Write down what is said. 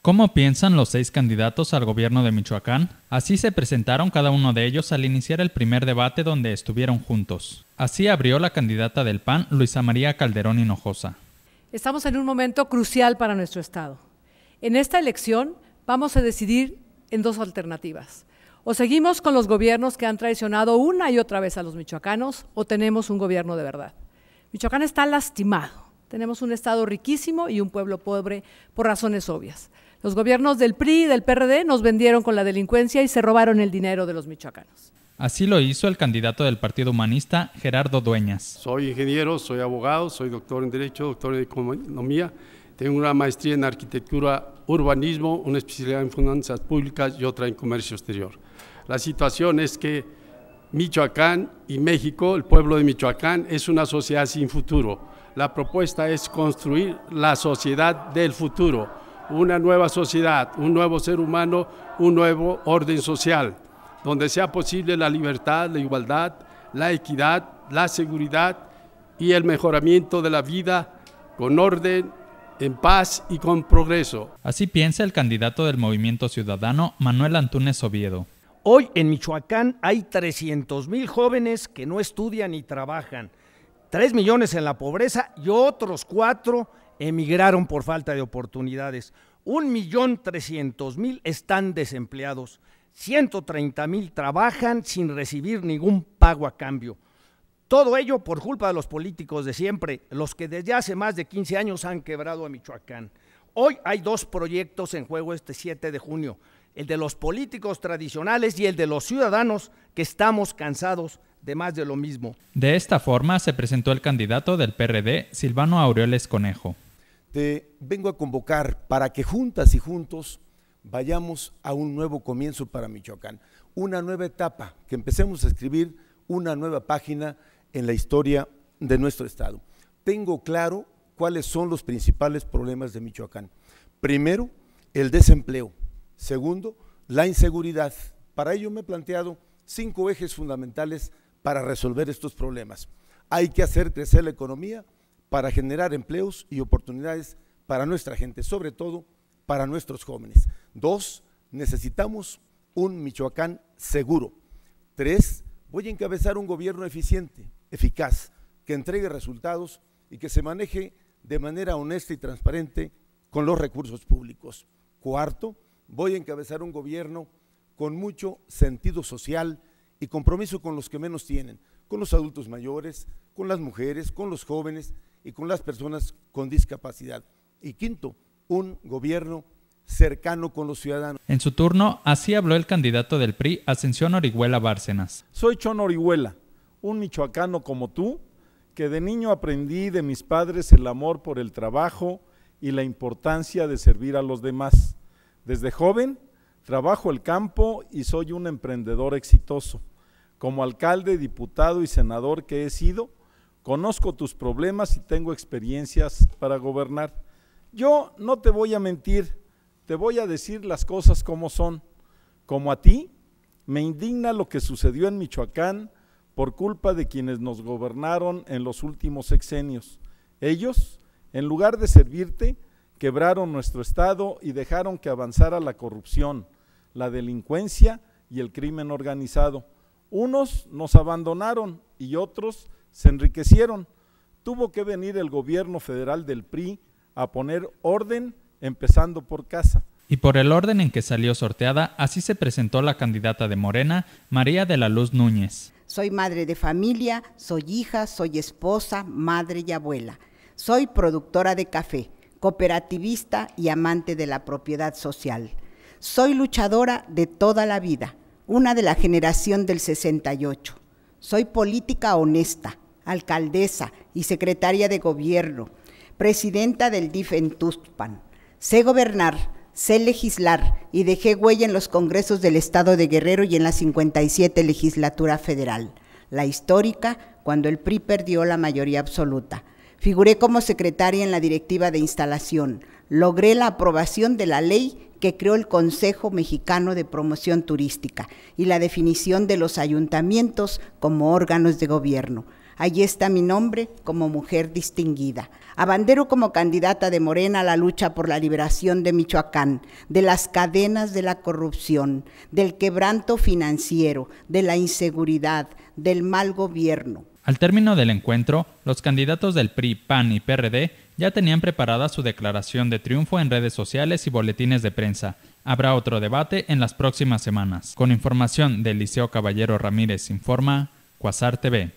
¿Cómo piensan los seis candidatos al gobierno de Michoacán? Así se presentaron cada uno de ellos al iniciar el primer debate donde estuvieron juntos. Así abrió la candidata del PAN, Luisa María Calderón Hinojosa. Estamos en un momento crucial para nuestro Estado. En esta elección vamos a decidir en dos alternativas. O seguimos con los gobiernos que han traicionado una y otra vez a los michoacanos o tenemos un gobierno de verdad. Michoacán está lastimado tenemos un Estado riquísimo y un pueblo pobre por razones obvias. Los gobiernos del PRI y del PRD nos vendieron con la delincuencia y se robaron el dinero de los michoacanos. Así lo hizo el candidato del Partido Humanista, Gerardo Dueñas. Soy ingeniero, soy abogado, soy doctor en Derecho, doctor en Economía, tengo una maestría en Arquitectura, Urbanismo, una especialidad en Finanzas Públicas y otra en Comercio Exterior. La situación es que Michoacán y México, el pueblo de Michoacán, es una sociedad sin futuro la propuesta es construir la sociedad del futuro, una nueva sociedad, un nuevo ser humano, un nuevo orden social, donde sea posible la libertad, la igualdad, la equidad, la seguridad y el mejoramiento de la vida con orden, en paz y con progreso. Así piensa el candidato del Movimiento Ciudadano, Manuel Antúnez Oviedo. Hoy en Michoacán hay 300 mil jóvenes que no estudian ni trabajan. 3 millones en la pobreza y otros 4 emigraron por falta de oportunidades. Un millón trescientos mil están desempleados. 130.000 mil trabajan sin recibir ningún pago a cambio. Todo ello por culpa de los políticos de siempre, los que desde hace más de 15 años han quebrado a Michoacán. Hoy hay dos proyectos en juego este 7 de junio, el de los políticos tradicionales y el de los ciudadanos que estamos cansados de más de lo mismo. De esta forma se presentó el candidato del PRD, Silvano Aureoles Conejo. Te vengo a convocar para que juntas y juntos vayamos a un nuevo comienzo para Michoacán, una nueva etapa, que empecemos a escribir una nueva página en la historia de nuestro Estado. Tengo claro cuáles son los principales problemas de Michoacán. Primero, el desempleo. Segundo, la inseguridad. Para ello me he planteado cinco ejes fundamentales para resolver estos problemas. Hay que hacer crecer la economía para generar empleos y oportunidades para nuestra gente, sobre todo para nuestros jóvenes. Dos, necesitamos un Michoacán seguro. Tres, voy a encabezar un gobierno eficiente, eficaz, que entregue resultados y que se maneje de manera honesta y transparente con los recursos públicos. Cuarto, voy a encabezar un gobierno con mucho sentido social y compromiso con los que menos tienen, con los adultos mayores, con las mujeres, con los jóvenes y con las personas con discapacidad. Y quinto, un gobierno cercano con los ciudadanos. En su turno, así habló el candidato del PRI, Ascensión Orihuela Bárcenas. Soy Chon Orihuela, un michoacano como tú, que de niño aprendí de mis padres el amor por el trabajo y la importancia de servir a los demás. Desde joven, trabajo el campo y soy un emprendedor exitoso. Como alcalde, diputado y senador que he sido, conozco tus problemas y tengo experiencias para gobernar. Yo no te voy a mentir, te voy a decir las cosas como son. Como a ti, me indigna lo que sucedió en Michoacán por culpa de quienes nos gobernaron en los últimos sexenios. Ellos, en lugar de servirte, quebraron nuestro Estado y dejaron que avanzara la corrupción, la delincuencia y el crimen organizado. Unos nos abandonaron y otros se enriquecieron. Tuvo que venir el gobierno federal del PRI a poner orden empezando por casa. Y por el orden en que salió sorteada, así se presentó la candidata de Morena, María de la Luz Núñez. Soy madre de familia, soy hija, soy esposa, madre y abuela. Soy productora de café, cooperativista y amante de la propiedad social. Soy luchadora de toda la vida una de la generación del 68. Soy política honesta, alcaldesa y secretaria de gobierno, presidenta del DIF en Tuspan. Sé gobernar, sé legislar y dejé huella en los congresos del Estado de Guerrero y en la 57 legislatura federal, la histórica cuando el PRI perdió la mayoría absoluta. Figuré como secretaria en la directiva de instalación. Logré la aprobación de la ley que creó el Consejo Mexicano de Promoción Turística y la definición de los ayuntamientos como órganos de gobierno. Allí está mi nombre como mujer distinguida. Abandero como candidata de Morena a la lucha por la liberación de Michoacán, de las cadenas de la corrupción, del quebranto financiero, de la inseguridad, del mal gobierno. Al término del encuentro, los candidatos del PRI, PAN y PRD ya tenían preparada su declaración de triunfo en redes sociales y boletines de prensa. Habrá otro debate en las próximas semanas. Con información del Liceo Caballero Ramírez Informa, Cuasar TV.